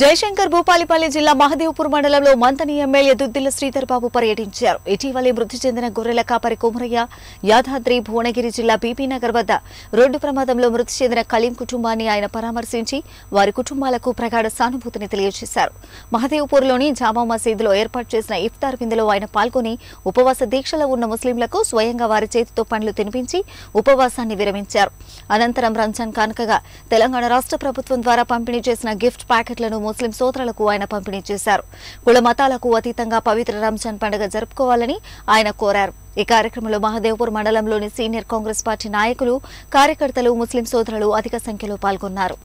జయశంకర్ భూపాలిపల్లి జిల్లా మహదేవ్పూర్ మండలంలో మంతని ఎమ్మెల్యే దుద్దిల శ్రీధర్బాబు పర్యటించారు ఇటీవలే మృతి చెందిన గొర్రెల కాపరి కుమరయ్య యాదాద్రి భువనగిరి జిల్లా బీపీనగర్ వద్ద రోడ్డు ప్రమాదంలో మృతి చెందిన కలీం కుటుంబాన్ని ఆయన పరామర్శించి వారి కుటుంబాలకు ప్రగాఢ సానుభూతిని తెలియజేశారు మహదేవ్పూర్లోని జామా మసీదులో ఏర్పాటు చేసిన ఇఫ్తార్ విందులో ఆయన పాల్గొని ఉపవాస దీక్షలో ఉన్న ముస్లింలకు స్వయంగా వారి చేతితో పండ్లు తినిపించి ఉపవాసాన్ని విరమించారు అనంతరం రంజాన్ కానుకగా తెలంగాణ రాష్ట్ర ప్రభుత్వం ద్వారా పంపిణీ చేసిన గిఫ్ట్ ప్యాకెట్లను లను ముస్లిం సోదరులకు ఆయన పంపిణీ చేశారు కుల మతాలకు అతీతంగా పవిత్ర రంజాన్ పండుగ జరుపుకోవాలని ఆయన కోరారు ఈ కార్యక్రమంలో మహదేవ్పూర్ మండలంలోని సీనియర్ కాంగ్రెస్ పార్టీ నాయకులు కార్యకర్తలు ముస్లిం సోదరులు అధిక సంఖ్యలో పాల్గొన్నారు